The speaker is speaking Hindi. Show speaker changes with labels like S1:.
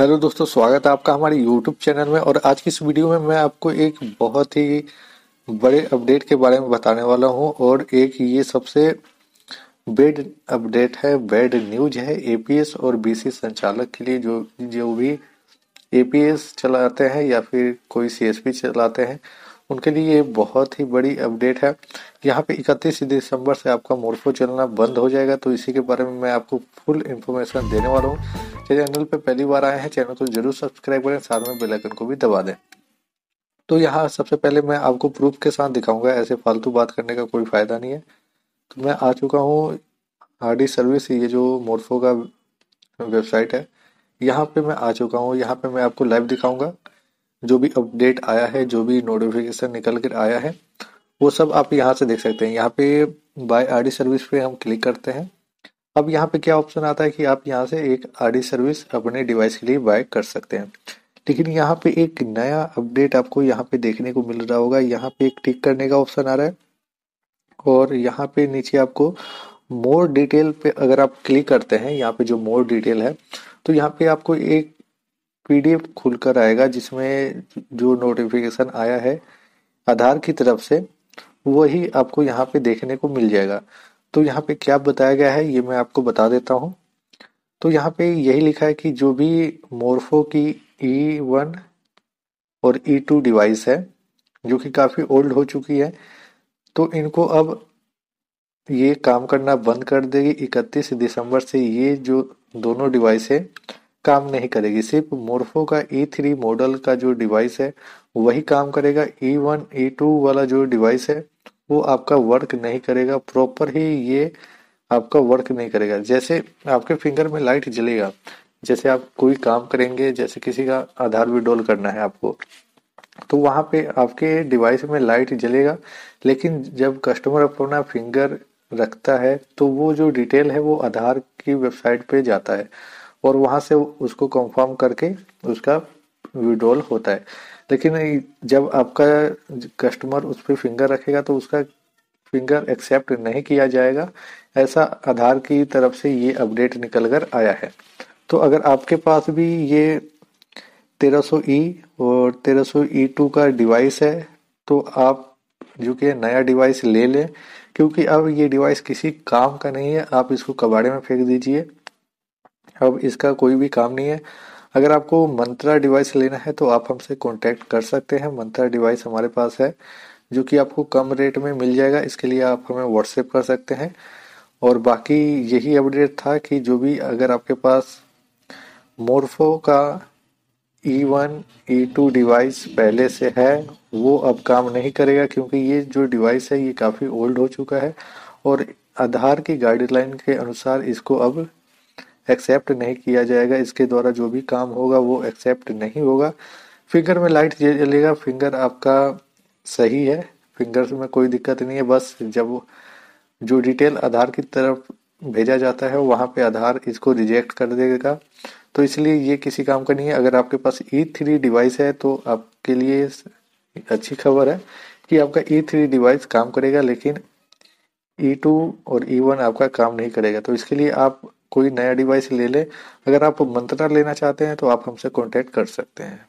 S1: हेलो दोस्तों स्वागत है आपका हमारे यूट्यूब चैनल में और आज की इस वीडियो में मैं आपको एक बहुत ही बड़े अपडेट के बारे में बताने वाला हूं और एक ये सबसे बेड अपडेट है बेड न्यूज है एपीएस और बीसी संचालक के लिए जो जो भी एपीएस चलाते हैं या फिर कोई सीएसपी चलाते हैं उनके लिए ये बहुत ही बड़ी अपडेट है यहाँ पे 31 दिसंबर से आपका मोरफो चलना बंद हो जाएगा तो इसी के बारे में मैं आपको फुल इन्फॉर्मेशन देने वाला हूँ चैनल पे पहली बार आए हैं चैनल को जरूर सब्सक्राइब करें साथ में बेलाइकन को भी दबा दें तो यहाँ सबसे पहले मैं आपको प्रूफ के साथ दिखाऊंगा ऐसे फालतू बात करने का कोई फ़ायदा नहीं है तो मैं आ चुका हूँ हार्डी सर्विस ये जो मोरफो का वेबसाइट है यहाँ पे मैं आ चुका हूँ यहाँ पे मैं आपको लाइव दिखाऊंगा जो भी अपडेट आया है जो भी नोटिफिकेशन निकल कर आया है वो सब आप यहाँ से देख सकते हैं यहाँ पे बाय आरडी सर्विस पे हम क्लिक करते हैं अब यहाँ पे क्या ऑप्शन आता है कि आप यहाँ से एक आरडी सर्विस अपने डिवाइस के लिए बाय कर सकते हैं लेकिन यहाँ पे एक नया अपडेट आपको यहाँ पे देखने को मिल रहा होगा यहाँ पे एक टिक करने का ऑप्शन आ रहा है और यहाँ पे नीचे आपको मोर डिटेल पे अगर आप क्लिक करते हैं यहाँ पे जो मोर डिटेल है तो यहाँ पे आपको एक पीडीएफ खुलकर आएगा जिसमें जो नोटिफिकेशन आया है आधार की तरफ से वही आपको यहाँ पे देखने को मिल जाएगा तो यहाँ पे क्या बताया गया है ये मैं आपको बता देता हूँ तो यहाँ पे यही लिखा है कि जो भी मोर्फो की ई e वन और ई टू डिवाइस है जो कि काफ़ी ओल्ड हो चुकी है तो इनको अब ये काम करना बंद कर देगी 31 दिसंबर से ये जो दोनों डिवाइस है काम नहीं करेगी सिर्फ मोर्फो का ई थ्री मॉडल का जो डिवाइस है वही काम करेगा ई वन ई टू वाला जो डिवाइस है वो आपका वर्क नहीं करेगा प्रॉपर ही ये आपका वर्क नहीं करेगा जैसे आपके फिंगर में लाइट जलेगा जैसे आप कोई काम करेंगे जैसे किसी का आधार विड्रॉल करना है आपको तो वहाँ पे आपके डिवाइस में लाइट जलेगा लेकिन जब कस्टमर अपना फिंगर रखता है तो वो जो डिटेल है वो आधार की वेबसाइट पे जाता है और वहाँ से उसको कंफर्म करके उसका विड्रॉल होता है लेकिन जब आपका कस्टमर उस पर फिंगर रखेगा तो उसका फिंगर एक्सेप्ट नहीं किया जाएगा ऐसा आधार की तरफ से ये अपडेट निकल कर आया है तो अगर आपके पास भी ये 1300E और 1300E2 का डिवाइस है तो आप जो कि नया डिवाइस ले लें क्योंकि अब ये डिवाइस किसी काम का नहीं है आप इसको कबाड़े में फेंक दीजिए अब इसका कोई भी काम नहीं है अगर आपको मंत्रा डिवाइस लेना है तो आप हमसे कॉन्टैक्ट कर सकते हैं मंत्रा डिवाइस हमारे पास है जो कि आपको कम रेट में मिल जाएगा इसके लिए आप हमें व्हाट्सएप कर सकते हैं और बाकी यही अपडेट था कि जो भी अगर आपके पास मोरफो का E one E two device पहले से है वो अब काम नहीं करेगा क्योंकि ये जो डिवाइस है ये काफ़ी ओल्ड हो चुका है और आधार की गाइडलाइन के अनुसार इसको अब एक्सेप्ट नहीं किया जाएगा इसके द्वारा जो भी काम होगा वो एक्सेप्ट नहीं होगा फिंगर में लाइट जलेगा फिंगर आपका सही है फिंगर में कोई दिक्कत नहीं है बस जब जो डिटेल आधार की तरफ भेजा जाता है वहाँ पे आधार इसको रिजेक्ट कर देगा तो इसलिए ये किसी काम का नहीं है अगर आपके पास ई थ्री डिवाइस है तो आपके लिए अच्छी खबर है कि आपका ई थ्री डिवाइस काम करेगा लेकिन ई e टू और ई e वन आपका काम नहीं करेगा तो इसके लिए आप कोई नया डिवाइस ले लें अगर आप मंत्रा लेना चाहते हैं तो आप हमसे कॉन्टेक्ट कर सकते हैं